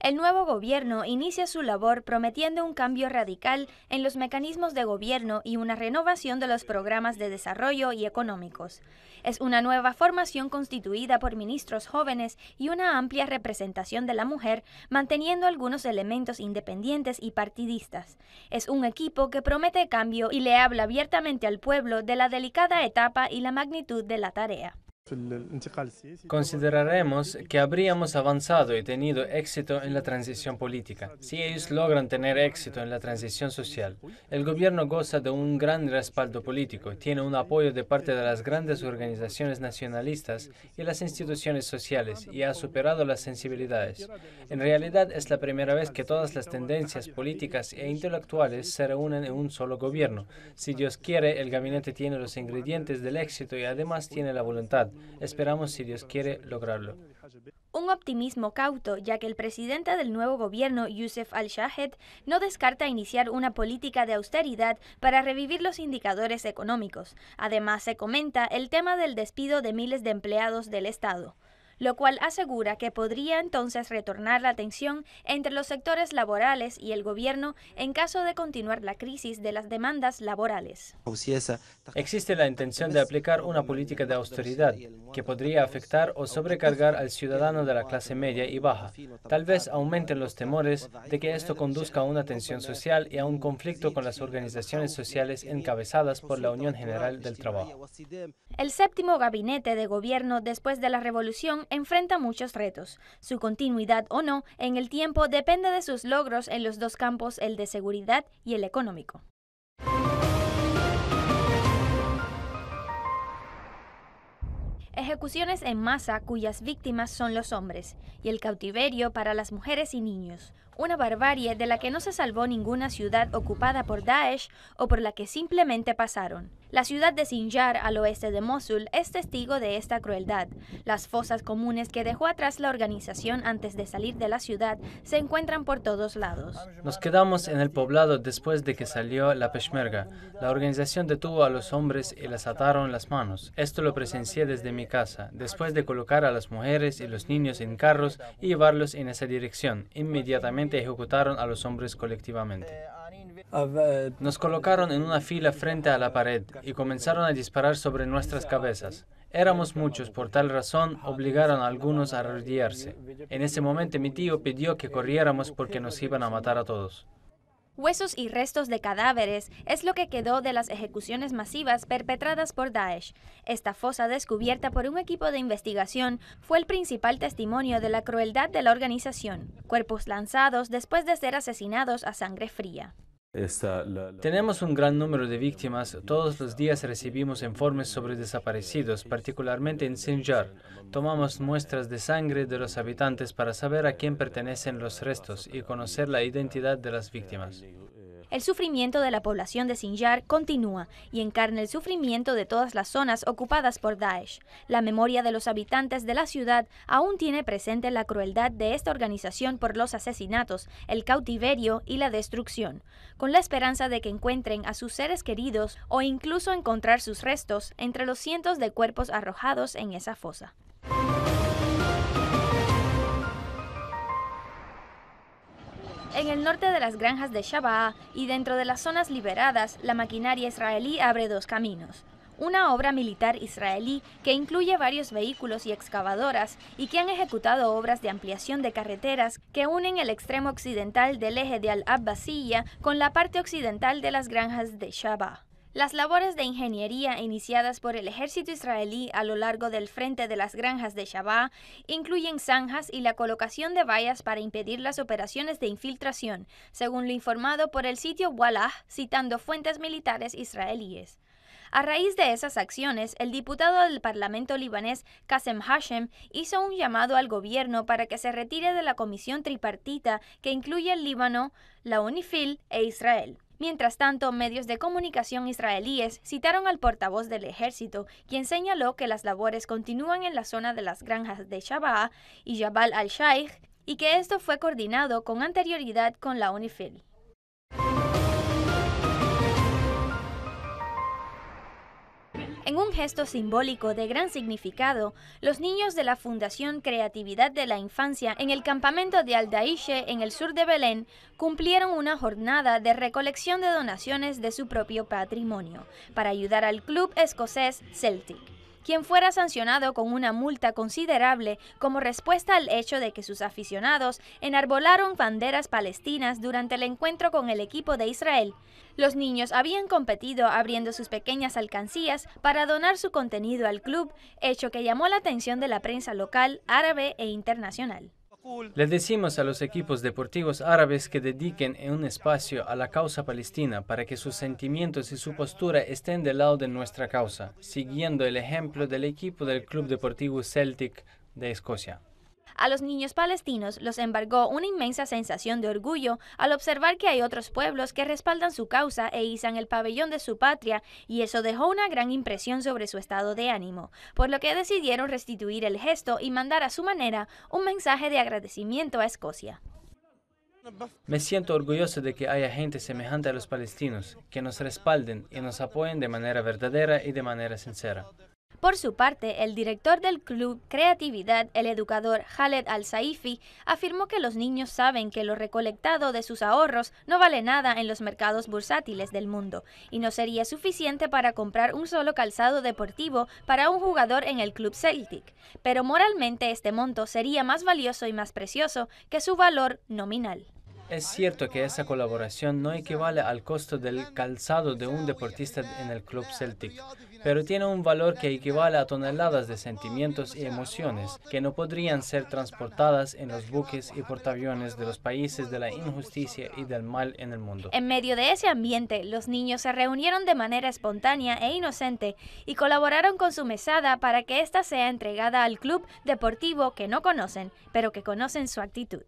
El nuevo gobierno inicia su labor prometiendo un cambio radical en los mecanismos de gobierno y una renovación de los programas de desarrollo y económicos. Es una nueva formación constituida por ministros jóvenes y una amplia representación de la mujer, manteniendo algunos elementos independientes y partidistas. Es un equipo que promete cambio y le habla abiertamente al pueblo de la delicada etapa y la magnitud de la tarea. Consideraremos que habríamos avanzado y tenido éxito en la transición política. Si ellos logran tener éxito en la transición social, el gobierno goza de un gran respaldo político, tiene un apoyo de parte de las grandes organizaciones nacionalistas y las instituciones sociales y ha superado las sensibilidades. En realidad es la primera vez que todas las tendencias políticas e intelectuales se reúnen en un solo gobierno. Si Dios quiere, el gabinete tiene los ingredientes del éxito y además tiene la voluntad. Esperamos, si Dios quiere, lograrlo. Un optimismo cauto, ya que el presidente del nuevo gobierno, Youssef al-Shahed, no descarta iniciar una política de austeridad para revivir los indicadores económicos. Además, se comenta el tema del despido de miles de empleados del Estado lo cual asegura que podría entonces retornar la tensión entre los sectores laborales y el gobierno en caso de continuar la crisis de las demandas laborales. Existe la intención de aplicar una política de austeridad que podría afectar o sobrecargar al ciudadano de la clase media y baja. Tal vez aumenten los temores de que esto conduzca a una tensión social y a un conflicto con las organizaciones sociales encabezadas por la Unión General del Trabajo. El séptimo gabinete de gobierno después de la revolución enfrenta muchos retos. Su continuidad o no en el tiempo depende de sus logros en los dos campos, el de seguridad y el económico. ejecuciones en masa cuyas víctimas son los hombres, y el cautiverio para las mujeres y niños, una barbarie de la que no se salvó ninguna ciudad ocupada por Daesh o por la que simplemente pasaron. La ciudad de Sinjar, al oeste de Mosul, es testigo de esta crueldad. Las fosas comunes que dejó atrás la organización antes de salir de la ciudad se encuentran por todos lados. Nos quedamos en el poblado después de que salió la Peshmerga. La organización detuvo a los hombres y les ataron las manos. Esto lo presencié desde mi casa, después de colocar a las mujeres y los niños en carros y llevarlos en esa dirección. Inmediatamente ejecutaron a los hombres colectivamente. Nos colocaron en una fila frente a la pared y comenzaron a disparar sobre nuestras cabezas. Éramos muchos, por tal razón obligaron a algunos a arrodillarse. En ese momento mi tío pidió que corriéramos porque nos iban a matar a todos. Huesos y restos de cadáveres es lo que quedó de las ejecuciones masivas perpetradas por Daesh. Esta fosa descubierta por un equipo de investigación fue el principal testimonio de la crueldad de la organización, cuerpos lanzados después de ser asesinados a sangre fría. Tenemos un gran número de víctimas. Todos los días recibimos informes sobre desaparecidos, particularmente en Sinjar. Tomamos muestras de sangre de los habitantes para saber a quién pertenecen los restos y conocer la identidad de las víctimas. El sufrimiento de la población de Sinjar continúa y encarna el sufrimiento de todas las zonas ocupadas por Daesh. La memoria de los habitantes de la ciudad aún tiene presente la crueldad de esta organización por los asesinatos, el cautiverio y la destrucción, con la esperanza de que encuentren a sus seres queridos o incluso encontrar sus restos entre los cientos de cuerpos arrojados en esa fosa. En el norte de las granjas de Shabaa y dentro de las zonas liberadas, la maquinaria israelí abre dos caminos. Una obra militar israelí que incluye varios vehículos y excavadoras y que han ejecutado obras de ampliación de carreteras que unen el extremo occidental del eje de al abbasiyah con la parte occidental de las granjas de Shabaa. Las labores de ingeniería iniciadas por el ejército israelí a lo largo del frente de las granjas de Shabá incluyen zanjas y la colocación de vallas para impedir las operaciones de infiltración, según lo informado por el sitio Wallah, citando fuentes militares israelíes. A raíz de esas acciones, el diputado del Parlamento libanés Qasem Hashem hizo un llamado al gobierno para que se retire de la comisión tripartita que incluye el Líbano, la UNIFIL e Israel. Mientras tanto, medios de comunicación israelíes citaron al portavoz del ejército, quien señaló que las labores continúan en la zona de las granjas de Shabaa y Jabal al shaikh y que esto fue coordinado con anterioridad con la UNIFIL. En un gesto simbólico de gran significado, los niños de la Fundación Creatividad de la Infancia en el campamento de Aldaiche, en el sur de Belén, cumplieron una jornada de recolección de donaciones de su propio patrimonio para ayudar al club escocés Celtic quien fuera sancionado con una multa considerable como respuesta al hecho de que sus aficionados enarbolaron banderas palestinas durante el encuentro con el equipo de Israel. Los niños habían competido abriendo sus pequeñas alcancías para donar su contenido al club, hecho que llamó la atención de la prensa local, árabe e internacional. Le decimos a los equipos deportivos árabes que dediquen un espacio a la causa palestina para que sus sentimientos y su postura estén del lado de nuestra causa, siguiendo el ejemplo del equipo del Club Deportivo Celtic de Escocia. A los niños palestinos los embargó una inmensa sensación de orgullo al observar que hay otros pueblos que respaldan su causa e izan el pabellón de su patria y eso dejó una gran impresión sobre su estado de ánimo, por lo que decidieron restituir el gesto y mandar a su manera un mensaje de agradecimiento a Escocia. Me siento orgulloso de que haya gente semejante a los palestinos, que nos respalden y nos apoyen de manera verdadera y de manera sincera. Por su parte, el director del club Creatividad, el educador Khaled Al-Saifi, afirmó que los niños saben que lo recolectado de sus ahorros no vale nada en los mercados bursátiles del mundo y no sería suficiente para comprar un solo calzado deportivo para un jugador en el club Celtic, pero moralmente este monto sería más valioso y más precioso que su valor nominal. Es cierto que esa colaboración no equivale al costo del calzado de un deportista en el club Celtic, pero tiene un valor que equivale a toneladas de sentimientos y emociones que no podrían ser transportadas en los buques y portaaviones de los países de la injusticia y del mal en el mundo. En medio de ese ambiente, los niños se reunieron de manera espontánea e inocente y colaboraron con su mesada para que ésta sea entregada al club deportivo que no conocen, pero que conocen su actitud.